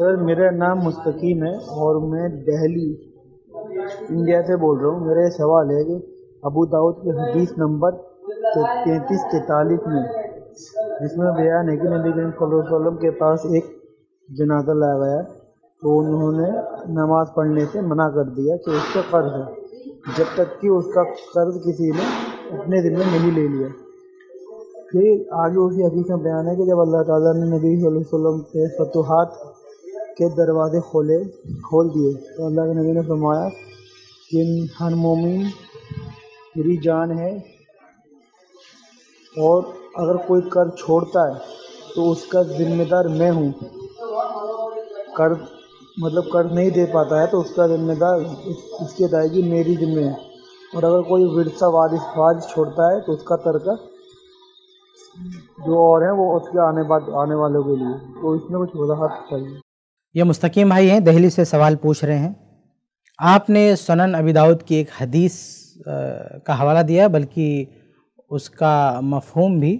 sir मेरा नाम मुस्तकीम है और मैं दिल्ली इंडिया से बोल रहा हूँ मेरा सवाल है कि अबू दाऊद की हदीस नंबर तैंतीस तैतालीस में जिसमें बयान है कि नबी करीम वसल्लम के पास एक जनाजा लाया गया तो उन्होंने नमाज पढ़ने से मना कर दिया कि उसका कर्ज है जब तक कि उसका कर्ज किसी ने अपने दिन में नहीं ले लिया फिर आगे उसी हदीस में बयान है कि जब अल्लाह ताला ने नबी वसल्लम के फतुहात के दरवाज़े खोले खोल दिए तो अल्लाह के नबी ने फरमाया कि हर मोमिन मेरी जान है और अगर कोई कर छोड़ता है तो उसका ज़िम्मेदार मैं हूँ कर मतलब कर्ज नहीं दे पाता है तो उसका जिम्मेदार उसकी अदायगी मेरी जिम्मे है और अगर कोई विरसा वारिस वारिस छोड़ता है तो उसका तर्क जो और है वो उसके आने बाद आने वालों के लिए तो इसमें कुछ वजाहत चाहिए ये मुस्तकीम भाई हैं दहली से सवाल पूछ रहे हैं आपने सनन अबी दाऊद की एक हदीस का हवाला दिया बल्कि उसका मफहूम भी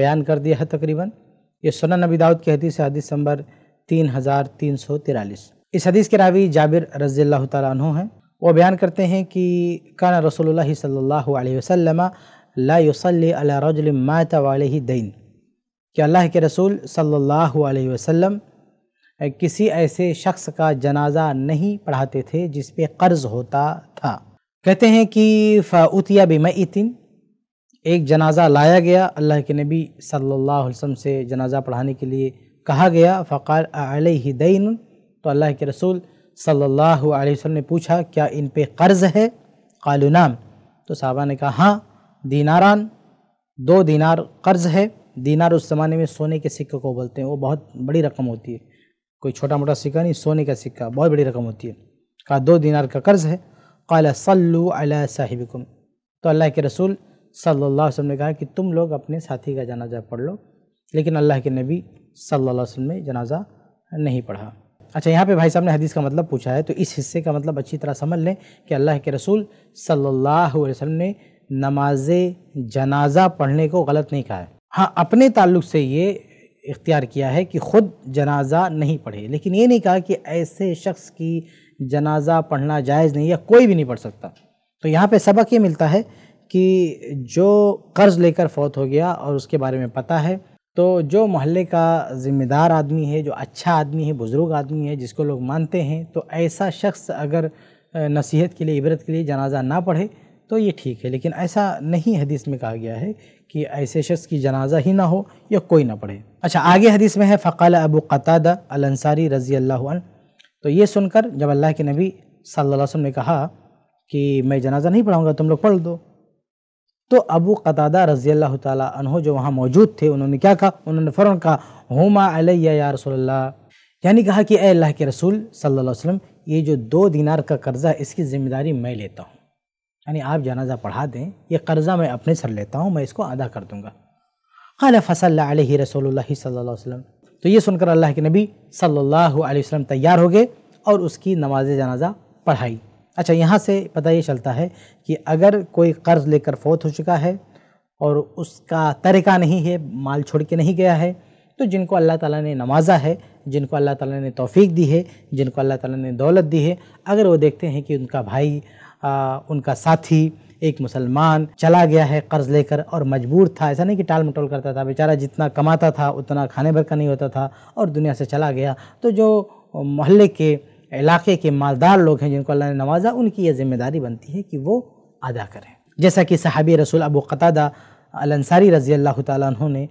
बयान कर दिया है तकरीबन ये सनन अबी दाऊद की हदीस हदीस नंबर तीन हज़ार तीन सौ तिरालीस इस हदीस के रावी जाबिर रज़ी तु हैं वो बयान करते हैं कि कान रसोल्ला सल्ला वसलम ला अला रजुल माता वाल दैन कि अल्लाह के रसूल सल्लल्लाहु अलैहि वसल्लम किसी ऐसे शख्स का जनाजा नहीं पढ़ाते थे जिस पे कर्ज़ होता था कहते हैं कि फ़ाउतिया बिमतिन एक जनाजा लाया गया अल्लाह के नबी सल्लल्लाहु अलैहि वसल्लम से जनाजा पढ़ाने के लिए कहा गया अलैहि दैन तो अल्लाह के रसूल सल्लल्लाहु अलैहि वसल्लम ने पूछा क्या इन पे कर्ज़ है कालूनाम तो साहबा ने कहा हाँ दीनारान दो दीनार कर्ज़ है दीनार उस ज़माने में सोने के सिक्के को बोलते हैं वो बहुत बड़ी रकम होती है कोई छोटा मोटा सिक्का नहीं सोने का सिक्का बहुत बड़ी रकम होती है कहा दो दिनार का कर्ज़ है कला सल्लु अला साहिबिकुम तो अल्लाह के रसूल सल्लल्लाहु अलैहि वसल्लम ने कहा कि तुम लोग अपने साथी का जनाजा पढ़ लो लेकिन अल्लाह के नबी सल्लल्लाहु अलैहि वसल्लम ने जनाजा नहीं पढ़ा अच्छा यहाँ पे भाई साहब ने हदीस का मतलब पूछा है तो इस हिस्से का मतलब अच्छी तरह समझ लें कि अल्लाह के रसूल सल्लल्लाहु अलैहि वसल्लम ने नमाज जनाजा पढ़ने को गलत नहीं कहा है हाँ अपने ताल्लुक से ये इख्तियार किया है कि ख़ुद जनाजा नहीं पढ़े लेकिन ये नहीं कहा कि ऐसे शख्स की जनाजा पढ़ना जायज़ नहीं या कोई भी नहीं पढ़ सकता तो यहाँ पे सबक ये मिलता है कि जो कर्ज़ लेकर फौत हो गया और उसके बारे में पता है तो जो मोहल्ले का ज़िम्मेदार आदमी है जो अच्छा आदमी है बुज़ुर्ग आदमी है जिसको लोग मानते हैं तो ऐसा शख्स अगर नसीहत के लिए इबरत के लिए जनाजा ना पढ़े तो ये ठीक है लेकिन ऐसा नहीं हदीस में कहा गया है कि ऐसे शख्स की जनाजा ही ना हो या कोई ना पढ़े अच्छा आगे हदीस में है फ़काल अबू कतादा अलंसारी रज़ी अल्लाह तो ये सुनकर जब अल्लाह के नबी सल्लल्लाहु अलैहि वसल्लम ने कहा कि मैं जनाजा नहीं पढ़ाऊँगा तुम लोग पढ़ दो तो अबू कतादा रज़ी अल्लाह तहो जो वहाँ मौजूद थे उन्होंने क्या कहा उन्होंने फ़ौरन कहा हुमा अलैया या रसोल्ला यानी कहा कि अल्लाह के रसूल सल्लल्लाहु अलैहि वसल्लम ये जो दो दिनार का कर्ज़ा इसकी ज़िम्मेदारी मैं लेता हूँ यानी आप जनाजा पढ़ा दें ये कर्ज़ा मैं अपने सर लेता हूँ मैं इसको अदा कर दूँगा खाल फसल रसोल सल्ला वसम तो ये सुनकर अल्लाह के नबी सल्लल्लाहु अलैहि वसल्लम तैयार हो गए और उसकी नमाज जनाजा पढ़ाई अच्छा यहाँ से पता ये चलता है कि अगर कोई कर्ज़ लेकर फौत हो चुका है और उसका तरीका नहीं है माल छोड़ के नहीं गया है तो जिनको अल्लाह ताला ने नमाजा है जिनको अल्लाह ताला ने तौफीक दी है जिनको अल्लाह ताला ने दौलत दी है अगर वो देखते हैं कि उनका भाई उनका साथी एक मुसलमान चला गया है कर्ज़ लेकर और मजबूर था ऐसा नहीं कि टाल मटोल करता था बेचारा जितना कमाता था उतना खाने भर का नहीं होता था और दुनिया से चला गया तो जो मोहल्ले के इलाके के मालदार लोग हैं जिनको अल्लाह ने नवाजा उनकी ये जिम्मेदारी बनती है कि वो अदा करें जैसा कि सहाबी रसूल अबू कतादा अलंसारी रज़ी अल्लाह तु ने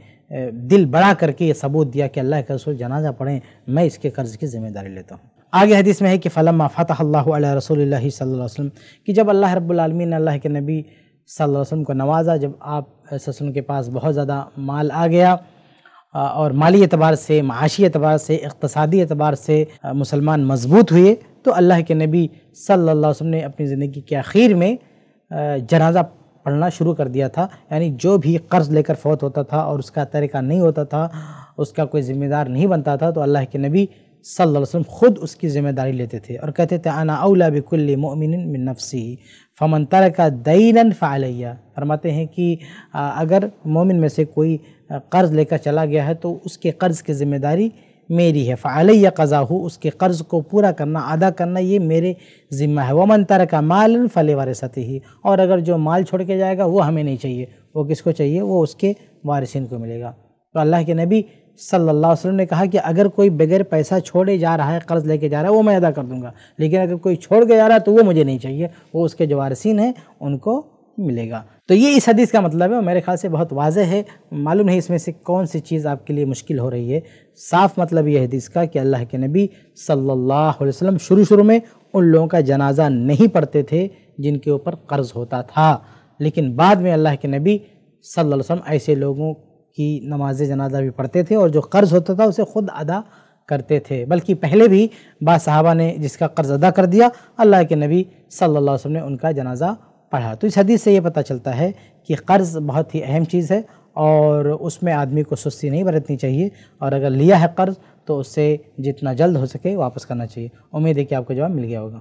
दिल बड़ा करके ये सबूत दिया कि अल्लाह के रसूल जनाजा पढ़ें मैं इसके कर्ज़ की ज़िम्मेदारी लेता हूँ आगे हदीस में है कि फ़लम फ़तह रसोल रसूल वसम कि जब अल्लाह रब्लम ने अल्लाह के नबी सल्लल्लाहु अलैहि वसल्लम को नवाजा जब आप वसल्लम के पास बहुत ज़्यादा माल आ गया और माली एतबार से माशी एतबार से इकतसादी एतबार से मुसलमान मजबूत हुए तो अल्लाह के नबी सल्लल्लाहु अलैहि वसल्लम ने अपनी ज़िंदगी के आखिर में जनाजा पढ़ना शुरू कर दिया था यानी जो भी कर्ज़ लेकर फौत होता था और उसका तरीका नहीं होता था उसका कोई ज़िम्मेदार नहीं बनता था तो अल्लाह के नबी सल्लल्लाहु अलैहि वसल्लम ख़ुद उसकी ज़िम्मेदारी लेते थे और कहते थे आना अवला बिकुल्ल मोमिन मिन नफसी फमन तर का दैन फ़ालिया फरमाते हैं कि अगर मोमिन में से कोई कर्ज़ लेकर चला गया है तो उसके कर्ज़ की ज़िम्मेदारी मेरी है फ़ालिया कज़ा उसके कर्ज़ को पूरा करना अदा करना ये मेरे ज़िम्मा है वमन तर का माल फ़ले वारसती ही और अगर जो माल छोड़ के जाएगा वो हमें नहीं चाहिए वो किसको चाहिए वो उसके वारसिन को मिलेगा तो अल्लाह के नबी सल्लल्लाहु अलैहि वसल्लम ने कहा कि अगर कोई बगैर पैसा छोड़े जा रहा है कर्ज़ लेके जा रहा है वो मैं अदा कर दूंगा लेकिन अगर कोई छोड़ के जा रहा है तो वो मुझे नहीं चाहिए वो उसके जो वारसिन हैं उनको मिलेगा तो ये इस हदीस का मतलब है मेरे ख्याल से बहुत वाजह है मालूम नहीं इसमें से कौन सी चीज़ आपके लिए मुश्किल हो रही है साफ मतलब ये हदीस का कि अल्लाह के नबी सल्लल्लाहु अलैहि वसल्लम शुरू शुरू में उन लोगों का जनाजा नहीं पढ़ते थे जिनके ऊपर कर्ज़ होता था लेकिन बाद में अल्लाह के नबी सल्लल्लाहु अलैहि वसल्लम ऐसे लोगों की नमाज जनाजा भी पढ़ते थे और जो कर्ज़ होता था उसे ख़ुद अदा करते थे बल्कि पहले भी साहबा ने जिसका कर्ज़ अदा कर दिया अल्लाह के नबी सल्लल्लाहु अलैहि वसल्लम ने उनका जनाजा पढ़ा तो इस हदीस से ये पता चलता है कि कर्ज़ बहुत ही अहम चीज़ है और उसमें आदमी को सुस्ती नहीं बरतनी चाहिए और अगर लिया है कर्ज़ तो उससे जितना जल्द हो सके वापस करना चाहिए उम्मीद है कि आपको जवाब मिल गया होगा